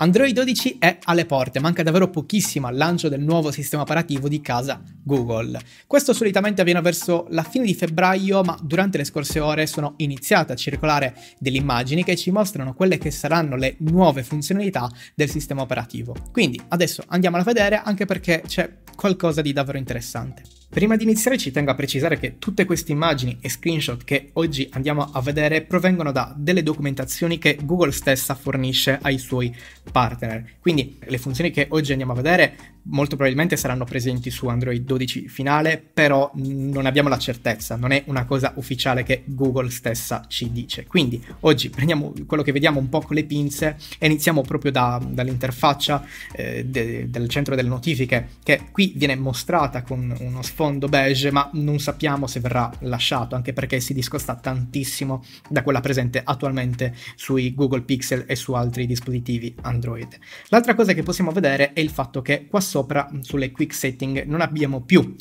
Android 12 è alle porte, manca davvero pochissimo al lancio del nuovo sistema operativo di casa Google. Questo solitamente avviene verso la fine di febbraio, ma durante le scorse ore sono iniziate a circolare delle immagini che ci mostrano quelle che saranno le nuove funzionalità del sistema operativo. Quindi adesso andiamola a vedere anche perché c'è qualcosa di davvero interessante. Prima di iniziare ci tengo a precisare che tutte queste immagini e screenshot che oggi andiamo a vedere provengono da delle documentazioni che Google stessa fornisce ai suoi partner. Quindi le funzioni che oggi andiamo a vedere molto probabilmente saranno presenti su Android 12 finale, però non abbiamo la certezza, non è una cosa ufficiale che Google stessa ci dice. Quindi oggi prendiamo quello che vediamo un po' con le pinze e iniziamo proprio da, dall'interfaccia eh, de, del centro delle notifiche, che qui viene mostrata con uno sfondo beige, ma non sappiamo se verrà lasciato, anche perché si discosta tantissimo da quella presente attualmente sui Google Pixel e su altri dispositivi Android. L'altra cosa che possiamo vedere è il fatto che qua sotto sopra mm, sulle quick setting non abbiamo più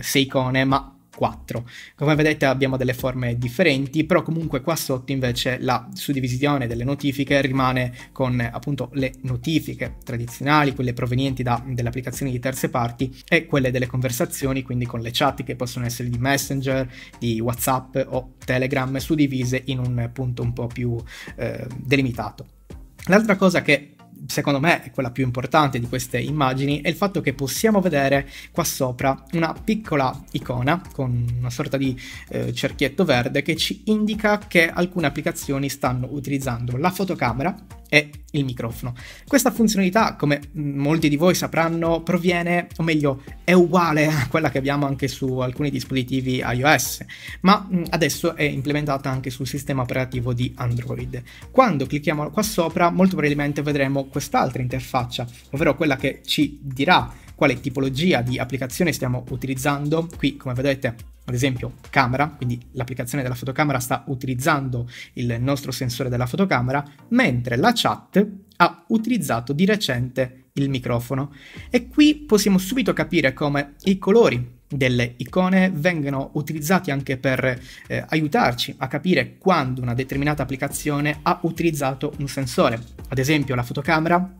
6 eh, icone ma 4. Come vedete abbiamo delle forme differenti, però comunque qua sotto invece la suddivisione delle notifiche rimane con appunto le notifiche tradizionali, quelle provenienti da delle applicazioni di terze parti e quelle delle conversazioni, quindi con le chat che possono essere di Messenger, di WhatsApp o Telegram suddivise in un punto un po' più eh, delimitato. L'altra cosa che secondo me è quella più importante di queste immagini, è il fatto che possiamo vedere qua sopra una piccola icona con una sorta di eh, cerchietto verde che ci indica che alcune applicazioni stanno utilizzando la fotocamera e il microfono. Questa funzionalità, come molti di voi sapranno, proviene, o meglio, è uguale a quella che abbiamo anche su alcuni dispositivi iOS, ma adesso è implementata anche sul sistema operativo di Android. Quando clicchiamo qua sopra, molto probabilmente vedremo quest'altra interfaccia, ovvero quella che ci dirà quale tipologia di applicazione stiamo utilizzando. Qui, come vedete, ad esempio camera, quindi l'applicazione della fotocamera sta utilizzando il nostro sensore della fotocamera, mentre la chat ha utilizzato di recente il microfono. E qui possiamo subito capire come i colori delle icone vengono utilizzati anche per eh, aiutarci a capire quando una determinata applicazione ha utilizzato un sensore. Ad esempio la fotocamera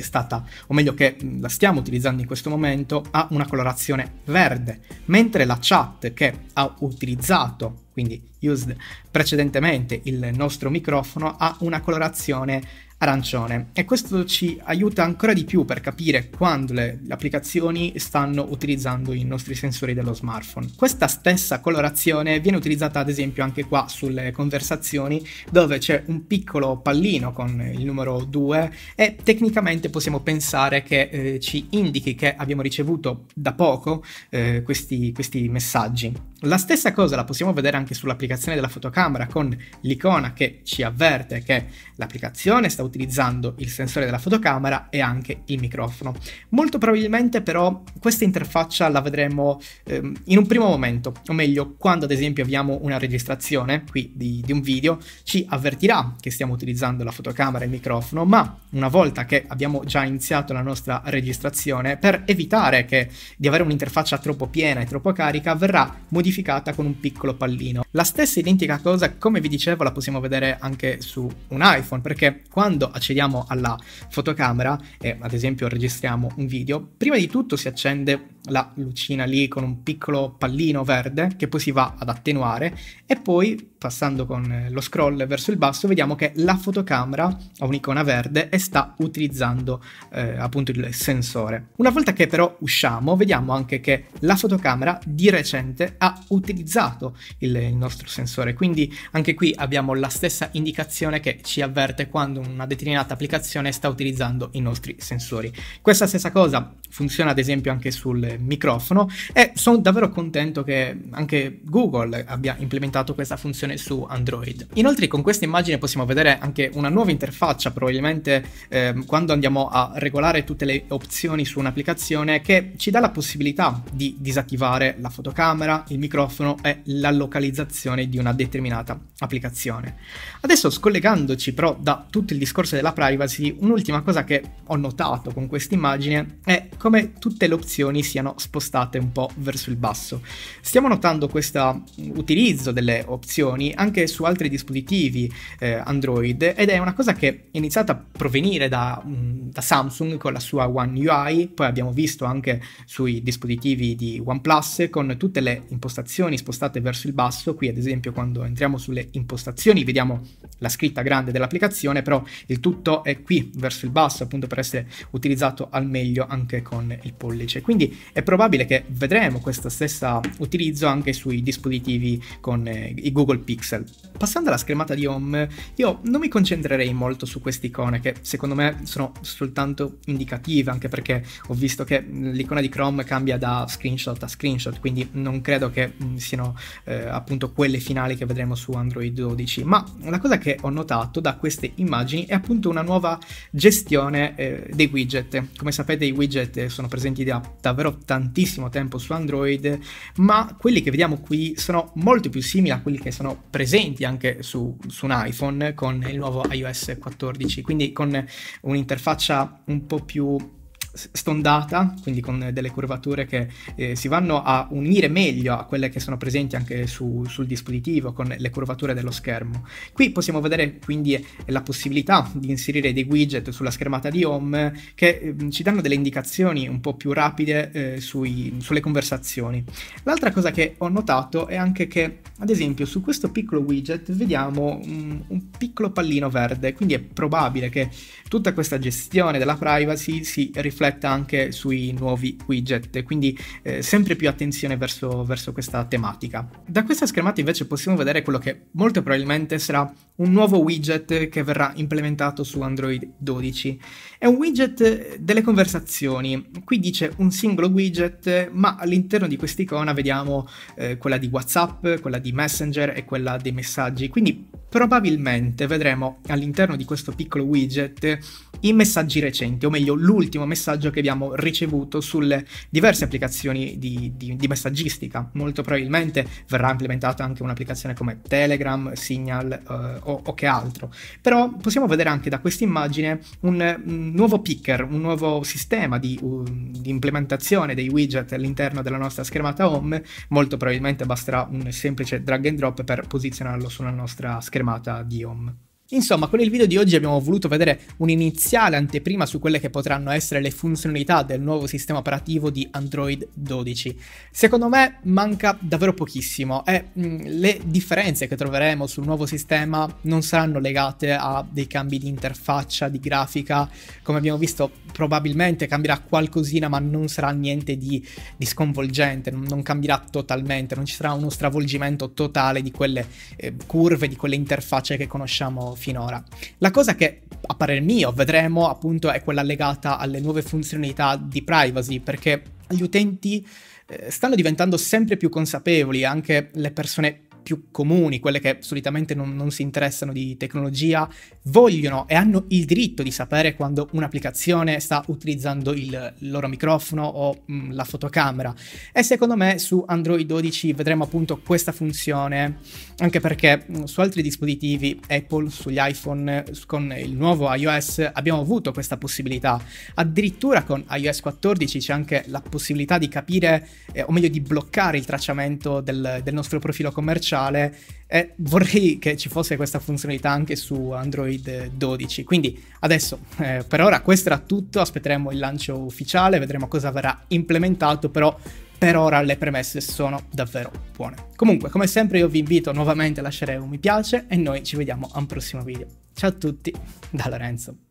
che è stata, o meglio che la stiamo utilizzando in questo momento, ha una colorazione verde, mentre la chat che ha utilizzato, quindi used precedentemente il nostro microfono, ha una colorazione arancione e questo ci aiuta ancora di più per capire quando le, applicazioni stanno utilizzando i nostri sensori dello smartphone. Questa stessa colorazione viene utilizzata ad esempio anche qua sulle conversazioni dove c'è un piccolo pallino con il numero 2 e tecnicamente possiamo pensare che eh, ci indichi che abbiamo ricevuto da poco eh, questi, questi messaggi. La stessa cosa la possiamo vedere anche sull'applicazione della fotocamera con l'icona che ci avverte che l'applicazione sta utilizzando utilizzando il sensore della fotocamera e anche il microfono. Molto probabilmente però questa interfaccia la vedremo ehm, in un primo momento, o meglio quando ad esempio abbiamo una registrazione qui di, di un video, ci avvertirà che stiamo utilizzando la fotocamera e il microfono, ma una volta che abbiamo già iniziato la nostra registrazione, per evitare che di avere un'interfaccia troppo piena e troppo carica, verrà modificata con un piccolo pallino. La stessa identica cosa, come vi dicevo, la possiamo vedere anche su un iPhone, perché quando quando accediamo alla fotocamera e ad esempio registriamo un video, prima di tutto si accende la lucina lì con un piccolo pallino verde che poi si va ad attenuare e poi passando con eh, lo scroll verso il basso vediamo che la fotocamera ha un'icona verde e sta utilizzando eh, appunto il sensore. Una volta che però usciamo vediamo anche che la fotocamera di recente ha utilizzato il, il nostro sensore quindi anche qui abbiamo la stessa indicazione che ci avverte quando una determinata applicazione sta utilizzando i nostri sensori. Questa stessa cosa funziona ad esempio anche sul microfono e sono davvero contento che anche Google abbia implementato questa funzione su Android. Inoltre con questa immagine possiamo vedere anche una nuova interfaccia, probabilmente eh, quando andiamo a regolare tutte le opzioni su un'applicazione che ci dà la possibilità di disattivare la fotocamera, il microfono e la localizzazione di una determinata applicazione. Adesso scollegandoci però da tutto il discorso della privacy, un'ultima cosa che ho notato con questa immagine è come tutte le opzioni siano siano spostate un po' verso il basso. Stiamo notando questo mm, utilizzo delle opzioni anche su altri dispositivi eh, Android ed è una cosa che è iniziata a provenire da, mm, da Samsung con la sua One UI, poi abbiamo visto anche sui dispositivi di OnePlus con tutte le impostazioni spostate verso il basso, qui ad esempio quando entriamo sulle impostazioni vediamo la scritta grande dell'applicazione, però il tutto è qui verso il basso appunto per essere utilizzato al meglio anche con il pollice. Quindi è probabile che vedremo questo stesso utilizzo anche sui dispositivi con eh, i Google Pixel. Passando alla schermata di home, io non mi concentrerei molto su queste icone che secondo me sono soltanto indicative, anche perché ho visto che l'icona di Chrome cambia da screenshot a screenshot, quindi non credo che siano eh, appunto quelle finali che vedremo su Android 12, ma la cosa che che ho notato da queste immagini è appunto una nuova gestione eh, dei widget. Come sapete i widget sono presenti da davvero tantissimo tempo su Android, ma quelli che vediamo qui sono molto più simili a quelli che sono presenti anche su, su un iPhone con il nuovo iOS 14, quindi con un'interfaccia un po' più stondata, quindi con delle curvature che eh, si vanno a unire meglio a quelle che sono presenti anche su, sul dispositivo, con le curvature dello schermo. Qui possiamo vedere quindi eh, la possibilità di inserire dei widget sulla schermata di home che eh, ci danno delle indicazioni un po' più rapide eh, sui, sulle conversazioni. L'altra cosa che ho notato è anche che, ad esempio, su questo piccolo widget vediamo un, un piccolo pallino verde, quindi è probabile che tutta questa gestione della privacy si rifletta rifletta anche sui nuovi widget, quindi eh, sempre più attenzione verso, verso questa tematica. Da questa schermata invece possiamo vedere quello che molto probabilmente sarà un nuovo widget che verrà implementato su Android 12. È un widget delle conversazioni, qui dice un singolo widget, ma all'interno di quest'icona vediamo eh, quella di WhatsApp, quella di Messenger e quella dei messaggi, quindi probabilmente vedremo all'interno di questo piccolo widget i messaggi recenti, o meglio l'ultimo messaggio messaggio che abbiamo ricevuto sulle diverse applicazioni di, di, di messaggistica. Molto probabilmente verrà implementata anche un'applicazione come Telegram, Signal eh, o, o, che altro. Però possiamo vedere anche da questa immagine un, un mm, nuovo picker, un nuovo sistema di, uh, di implementazione dei widget all'interno della nostra schermata home. Molto probabilmente basterà un semplice drag and drop per posizionarlo sulla nostra schermata di home. Insomma, con il video di oggi abbiamo voluto vedere un'iniziale anteprima su quelle che potranno essere le funzionalità del nuovo sistema operativo di Android 12. Secondo me manca davvero pochissimo e mh, mm, le differenze che troveremo sul nuovo sistema non saranno legate a dei cambi di interfaccia, di grafica, come abbiamo visto probabilmente cambierà qualcosina ma non sarà niente di, di sconvolgente, non, non, cambierà totalmente, non ci sarà uno stravolgimento totale di quelle eh, curve, di quelle interfacce che conosciamo finora. La cosa che a parer mio vedremo appunto è quella legata alle nuove funzionalità di privacy perché gli utenti eh, stanno diventando sempre più consapevoli, anche le persone più comuni, quelle che solitamente non, non, si interessano di tecnologia, vogliono e hanno il diritto di sapere quando un'applicazione sta utilizzando il loro microfono o mh, mm, la fotocamera. E secondo me su Android 12 vedremo appunto questa funzione, anche perché mm, su altri dispositivi Apple, sugli iPhone, con il nuovo iOS abbiamo avuto questa possibilità. Addirittura con iOS 14 c'è anche la possibilità di capire, eh, o meglio di bloccare il tracciamento del, del nostro profilo commerciale speciale e vorrei che ci fosse questa funzionalità anche su Android 12. Quindi adesso eh, per ora questo era tutto, aspetteremo il lancio ufficiale, vedremo cosa verrà implementato, però per ora le premesse sono davvero buone. Comunque, come sempre io vi invito nuovamente a lasciare un mi piace e noi ci vediamo a un prossimo video. Ciao a tutti da Lorenzo.